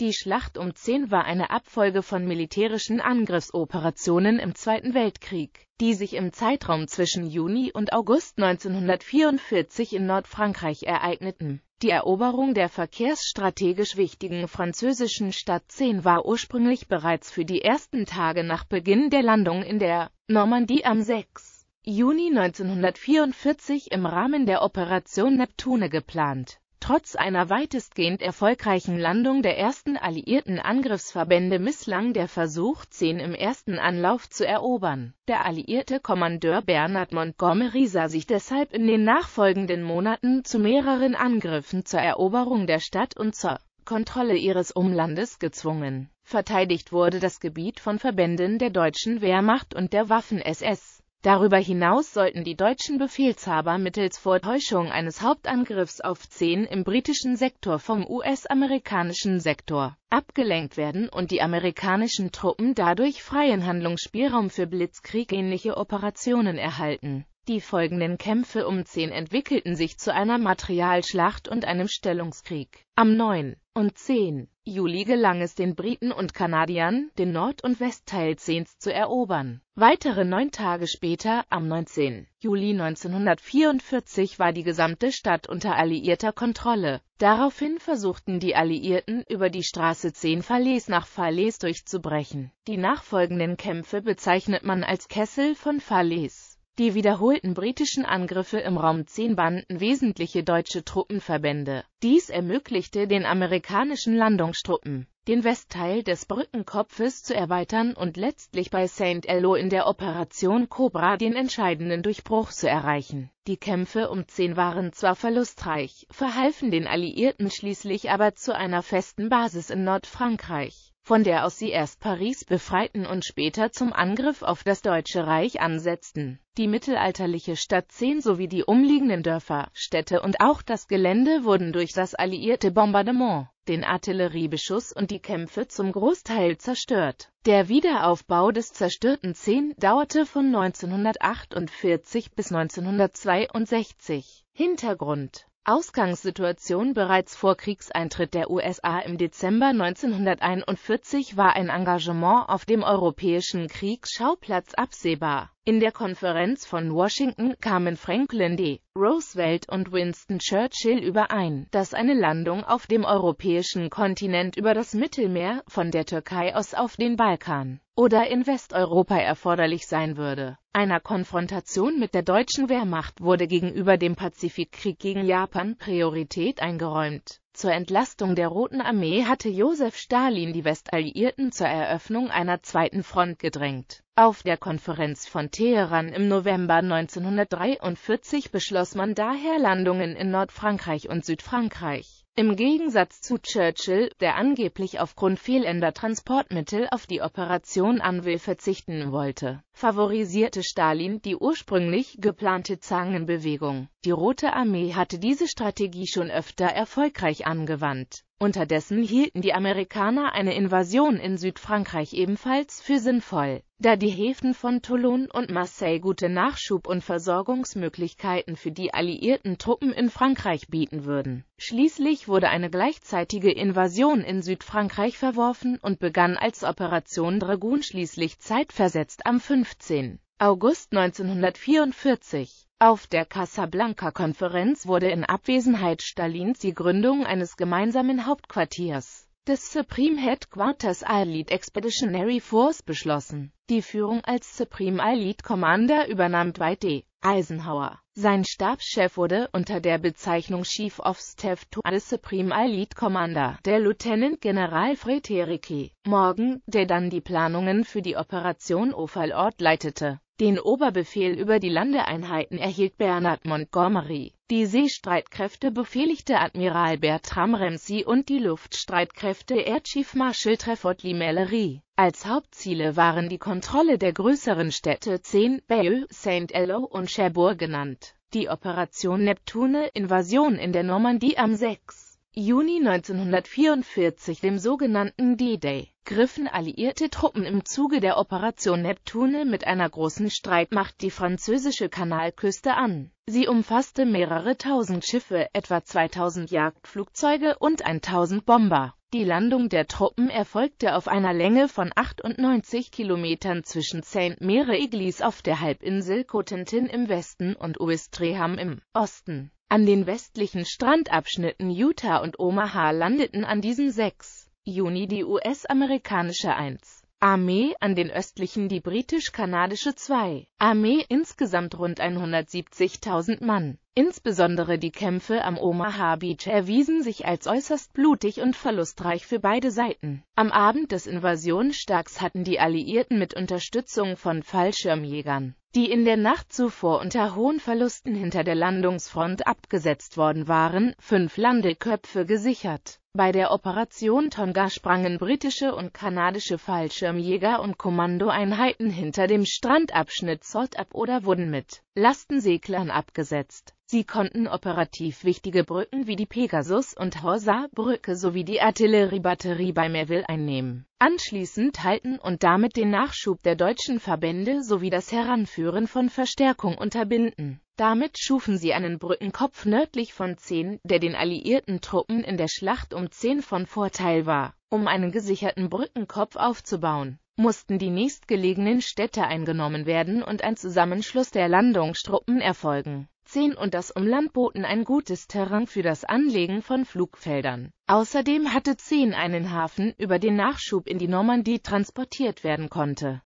Die Schlacht um 10 war eine Abfolge von militärischen Angriffsoperationen im Zweiten Weltkrieg, die sich im Zeitraum zwischen Juni und August 1944 in Nordfrankreich ereigneten. Die Eroberung der verkehrsstrategisch wichtigen französischen Stadt 10 war ursprünglich bereits für die ersten Tage nach Beginn der Landung in der Normandie am 6. Juni 1944 im Rahmen der Operation Neptune geplant Trotz einer weitestgehend erfolgreichen Landung der ersten alliierten Angriffsverbände misslang der Versuch, zehn im ersten Anlauf zu erobern. Der alliierte Kommandeur Bernhard Montgomery sah sich deshalb in den nachfolgenden Monaten zu mehreren Angriffen zur Eroberung der Stadt und zur Kontrolle ihres Umlandes gezwungen. Verteidigt wurde das Gebiet von Verbänden der deutschen Wehrmacht und der Waffen-SS. Darüber hinaus sollten die deutschen Befehlshaber mittels Vortäuschung eines Hauptangriffs auf zehn im britischen Sektor vom US-amerikanischen Sektor abgelenkt werden und die amerikanischen Truppen dadurch freien Handlungsspielraum für blitzkriegähnliche Operationen erhalten. Die folgenden Kämpfe um 10 entwickelten sich zu einer Materialschlacht und einem Stellungskrieg. Am 9. und 10. Juli gelang es den Briten und Kanadiern, den Nord- und Westteil Zehns zu erobern. Weitere neun Tage später, am 19. Juli 1944, war die gesamte Stadt unter alliierter Kontrolle. Daraufhin versuchten die Alliierten, über die Straße 10 Falaise nach Falaise durchzubrechen. Die nachfolgenden Kämpfe bezeichnet man als Kessel von Falaise. Die wiederholten britischen Angriffe im Raum 10 banden wesentliche deutsche Truppenverbände. Dies ermöglichte den amerikanischen Landungstruppen, den Westteil des Brückenkopfes zu erweitern und letztlich bei St. Elo in der Operation Cobra den entscheidenden Durchbruch zu erreichen. Die Kämpfe um 10 waren zwar verlustreich, verhalfen den Alliierten schließlich aber zu einer festen Basis in Nordfrankreich von der aus sie erst Paris befreiten und später zum Angriff auf das Deutsche Reich ansetzten. Die mittelalterliche Stadt Zehn sowie die umliegenden Dörfer, Städte und auch das Gelände wurden durch das alliierte Bombardement, den Artilleriebeschuss und die Kämpfe zum Großteil zerstört. Der Wiederaufbau des zerstörten Zehn dauerte von 1948 bis 1962. Hintergrund Ausgangssituation bereits vor Kriegseintritt der USA im Dezember 1941 war ein Engagement auf dem europäischen Kriegsschauplatz absehbar in der Konferenz von Washington kamen Franklin D. Roosevelt und Winston Churchill überein, dass eine Landung auf dem europäischen Kontinent über das Mittelmeer, von der Türkei aus auf den Balkan oder in Westeuropa erforderlich sein würde. Einer Konfrontation mit der deutschen Wehrmacht wurde gegenüber dem Pazifikkrieg gegen Japan Priorität eingeräumt. Zur Entlastung der Roten Armee hatte Josef Stalin die Westalliierten zur Eröffnung einer zweiten Front gedrängt. Auf der Konferenz von Teheran im November 1943 beschloss man daher Landungen in Nordfrankreich und Südfrankreich. Im Gegensatz zu Churchill, der angeblich aufgrund fehlender Transportmittel auf die Operation Anvil verzichten wollte, favorisierte Stalin die ursprünglich geplante Zangenbewegung. Die Rote Armee hatte diese Strategie schon öfter erfolgreich angewandt. Unterdessen hielten die Amerikaner eine Invasion in Südfrankreich ebenfalls für sinnvoll da die Häfen von Toulon und Marseille gute Nachschub- und Versorgungsmöglichkeiten für die alliierten Truppen in Frankreich bieten würden. Schließlich wurde eine gleichzeitige Invasion in Südfrankreich verworfen und begann als Operation Dragoon schließlich zeitversetzt am 15. August 1944. Auf der Casablanca-Konferenz wurde in Abwesenheit Stalins die Gründung eines gemeinsamen Hauptquartiers des Supreme Headquarters Allied Expeditionary Force beschlossen. Die Führung als Supreme Allied Commander übernahm Dwight D. E. Eisenhower. Sein Stabschef wurde unter der Bezeichnung Chief of Staff to the Supreme Allied Commander, der Lieutenant General Fred Herike Morgan, der dann die Planungen für die Operation Ofal Ort leitete. Den Oberbefehl über die Landeeinheiten erhielt Bernard Montgomery. Die Seestreitkräfte befehligte Admiral Bertram Ramsey und die Luftstreitkräfte Air Chief Marshal Trafford Lee Mallory. Als Hauptziele waren die Kontrolle der größeren Städte 10, Bayeux, St. Ello und Cherbourg genannt. Die Operation Neptune, Invasion in der Normandie am 6. Juni 1944, dem sogenannten D-Day, griffen alliierte Truppen im Zuge der Operation Neptune mit einer großen Streitmacht die französische Kanalküste an. Sie umfasste mehrere tausend Schiffe, etwa 2000 Jagdflugzeuge und 1000 Bomber. Die Landung der Truppen erfolgte auf einer Länge von 98 Kilometern zwischen saint Mary-Iglis auf der Halbinsel Cotentin im Westen und Ouistreham im Osten. An den westlichen Strandabschnitten Utah und Omaha landeten an diesen sechs Juni die US-amerikanische 1. Armee, an den östlichen die britisch-kanadische 2. Armee insgesamt rund 170.000 Mann. Insbesondere die Kämpfe am Omaha Beach erwiesen sich als äußerst blutig und verlustreich für beide Seiten. Am Abend des Invasionsstags hatten die Alliierten mit Unterstützung von Fallschirmjägern, die in der Nacht zuvor unter hohen Verlusten hinter der Landungsfront abgesetzt worden waren, fünf Landeköpfe gesichert. Bei der Operation Tonga sprangen britische und kanadische Fallschirmjäger und Kommandoeinheiten hinter dem Strandabschnitt Salt ab oder wurden mit Lastenseglern abgesetzt. Sie konnten operativ wichtige Brücken wie die Pegasus- und Horsa-Brücke sowie die Artilleriebatterie bei Merville einnehmen. Anschließend halten und damit den Nachschub der deutschen Verbände sowie das Heranführen von Verstärkung unterbinden. Damit schufen sie einen Brückenkopf nördlich von 10, der den alliierten Truppen in der Schlacht um 10 von Vorteil war. Um einen gesicherten Brückenkopf aufzubauen, mussten die nächstgelegenen Städte eingenommen werden und ein Zusammenschluss der Landungstruppen erfolgen. 10 und das Umland boten ein gutes Terrain für das Anlegen von Flugfeldern. Außerdem hatte 10 einen Hafen, über den Nachschub in die Normandie transportiert werden konnte.